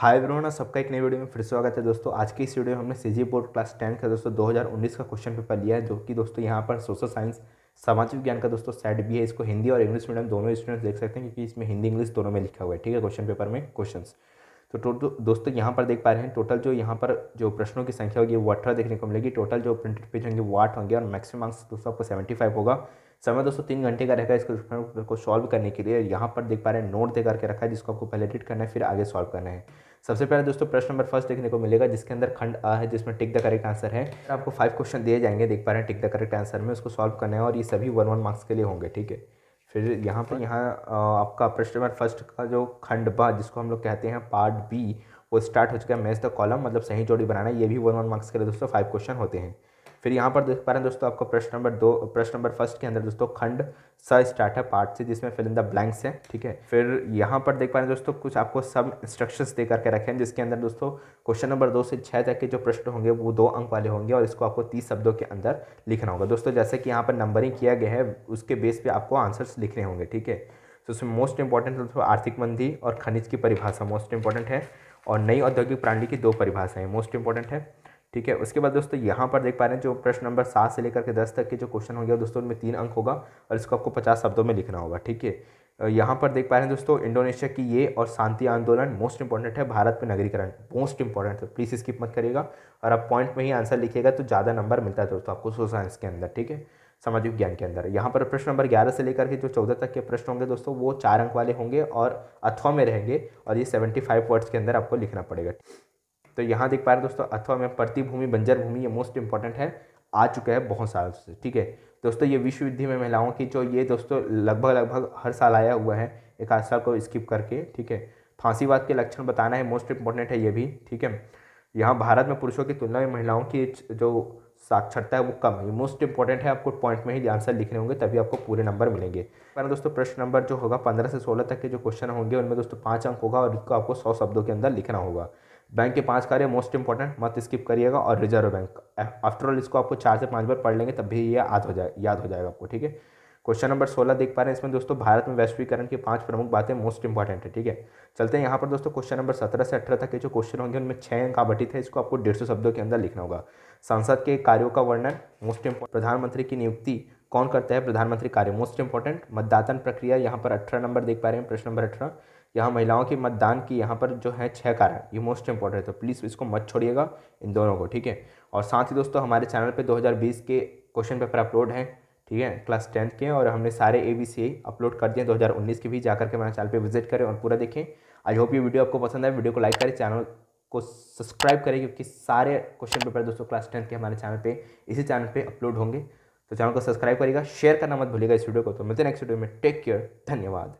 हाय ब्रोहन सबका एक नई वीडियो में फिर स्वागत है दोस्तों आज की इस वीडियो में हमने सी बोर्ड क्लास टेंथ का दोस्तों 2019 का क्वेश्चन पेपर लिया है जो कि दोस्तों यहाँ पर सोशल साइंस सामाजिक विज्ञान का दोस्तों सेट भी है इसको हिंदी और इंग्लिश मीडियम दोनों स्टूडेंट्स देख सकते हैं क्योंकि इसमें हिंदी इंग्लिश दोनों में लिखा हुआ है ठीक है क्वेश्चन पेपर में क्वेश्चन तो टोटल दोस्तों यहाँ पर देख पा रहे हैं टोटल जो यहाँ पर जो प्रश्नों की संख्या होगी वो अठारह देखने को मिलेगी टोटल जो प्रिंटेड पेज होंगे वो आठ होंगे और मैक्सिमम मार्क्स दोस्तों आपको सेवेंटी फाइव होगा समय दोस्तों तीन घंटे का रहेगा इसको को सॉल्व करने के लिए यहाँ पर देख पा रहे हैं नोट दे करके रखा है जिसको आपको पहले एडिट करना है फिर आगे सॉल्व करना है सबसे पहले दोस्तों प्रश्न नंबर फर्स्ट देखने को मिलेगा जिसके अंदर खंड आ है जिसमें टिक द करेक्ट आंसर है आपको फाइव क्वेश्चन दिए जाएंगे देख पा रहे हैं टिक द करेक्ट आंसर में उसको सॉल्व करना है और ये सभी वन वन मार्क्स के लिए होंगे ठीक है फिर यहाँ पर यहाँ आपका प्रश्न नंबर फर्स्ट का जो खंड बा जिसको हम लोग कहते हैं पार्ट बी वो स्टार्ट हो चुका है मैच द कॉलम मतलब सही जोड़ी बनाना ये भी वन वन मार्क्स के लिए दोस्तों फाइव क्वेश्चन होते हैं फिर यहाँ पर देख पा रहे हैं दोस्तों आपको प्रश्न नंबर दो प्रश्न नंबर फर्स्ट के अंदर दोस्तों खंड स स्टार्ट है पार्ट से जिसमें फिल इन द ब्लैंक्स है ठीक है फिर यहाँ पर देख पा रहे हैं दोस्तों कुछ आपको सब इंस्ट्रक्शंस दे करके रखे हैं जिसके अंदर दोस्तों क्वेश्चन नंबर दो से छः तक के जो प्रश्न होंगे वो दो अंक वाले होंगे और इसको आपको तीस शब्दों के अंदर लिखना होगा दोस्तों जैसे कि यहाँ पर नंबरिंग किया गया है उसके बेस पर आपको आंसर्स लिखने होंगे ठीक है तो उसमें मोस्ट इंपॉर्टेंट दोस्तों आर्थिक मंदी और खनिज की परिभाषा मोस्ट इंपॉर्टेंट है और नई औद्योगिक प्रणाली की दो परिभाषाएं मोस्ट इंपॉर्टेंट है ठीक है उसके बाद दोस्तों यहाँ पर देख पा रहे हैं जो प्रश्न नंबर सात से लेकर के दस तक के जो क्वेश्चन होंगे दोस्तों उनमें तीन अंक होगा और इसको आपको पचास शब्दों में लिखना होगा ठीक है यहाँ पर देख पा रहे हैं दोस्तों इंडोनेशिया की ये और शांति आंदोलन मोस्ट इंपॉर्टेंट है भारत में नगरीकरण मोस्ट इंपॉर्टेंट है प्लीज़ तो स्किप मत करिएगा और आप पॉइंट में ही आंसर लिखिएगा तो ज़्यादा नंबर मिलता है दोस्तों आपको सोशल साइंस के अंदर ठीक है सामाजिक विज्ञान के अंदर यहाँ पर प्रश्न नंबर ग्यारह से लेकर के जो चौदह तक के प्रश्न होंगे दोस्तों वो चार अंक वाले होंगे और अथवा में रहेंगे और ये सेवेंटी फाइव वर्ड्स के अंदर आपको लिखना पड़ेगा तो यहाँ देख पा रहे दोस्तों अथवा में प्रतिभूमि बंजर भूमि ये मोस्ट इंपॉर्टेंट है आ चुका है बहुत साल से ठीक है दोस्तों ये विश्वविद्यालय में महिलाओं की जो ये दोस्तों लगभग लगभग हर साल आया हुआ है एक आध साल को स्किप करके ठीक है फांसीवाद के लक्षण बताना है मोस्ट इंपॉर्टेंट है ये भी ठीक है यहाँ भारत में पुरुषों की तुलना में महिलाओं की जो साक्षरता है वो कम है मोस्ट इंपॉर्टेंट है आपको पॉइंट में ही आंसर लिखने होंगे तभी आपको पूरे नंबर मिलेंगे पर दोस्तों प्रश्न नंबर जो होगा पंद्रह से सोलह तक के जो क्वेश्चन होंगे उनमें दोस्तों पाँच अंक होगा और इसको आपको सौ शब्दों के अंदर लिखना होगा बैंक के पांच कार्य मोस्ट इंपॉर्टेंट मत स्किप करिएगा और रिजर्व बैंक आफ्टर ऑल इसको आपको चार से पांच बार पढ़ लेंगे तब भी ये याद हो जाए याद हो जाएगा आपको ठीक है क्वेश्चन नंबर सोलह देख पा रहे हैं इसमें दोस्तों भारत में वैश्वीकरण की पांच प्रमुख बातें मोस्ट इंपॉर्टेंट है ठीक है चलते हैं यहाँ पर दोस्तों क्वेश्चन नंबर सत्रह से अठारह तक के जो क्वेश्चन होंगे उनमें छह अंक आवटित है इसको आपको डेढ़ सौ शब्दों के अंदर लिखना होगा संसद के कार्यों का वर्णन मोस्ट इंपॉर्टेंट प्रधानमंत्री की नियुक्ति कौन करता है प्रधानमंत्री कार्य मोस्ट इंपॉर्टेंट मतदान प्रक्रिया यहाँ पर अठारह नंबर देख पा रहे हैं प्रश्न नंबर अठारह यहाँ महिलाओं के मतदान की यहाँ पर जो है छः कारण ये मोस्ट इंपॉर्टेंट है तो प्लीज़ इसको मत छोड़िएगा इन दोनों को ठीक है और साथ ही दोस्तों हमारे चैनल पे 2020 के क्वेश्चन पेपर अपलोड हैं ठीक है क्लास टेंथ के और हमने सारे ए बी सी अपलोड कर दिए 2019 के भी जाकर के मेरे चैनल पे विजिट करें और पूरा देखें आई होप ये वीडियो आपको पसंद आए वीडियो को लाइक करें चैनल को सब्सक्राइब करें क्योंकि सारे क्वेश्चन पेपर दोस्तों क्लास टेंथ के हमारे चैनल पे इसी चैनल पे अपलोड होंगे तो चैनल को सब्सक्राइब करेगा शेयर करना मत भूलिएगा इस वीडियो को तो मिलते नेक्स्ट वीडियो में टेक केयर धन्यवाद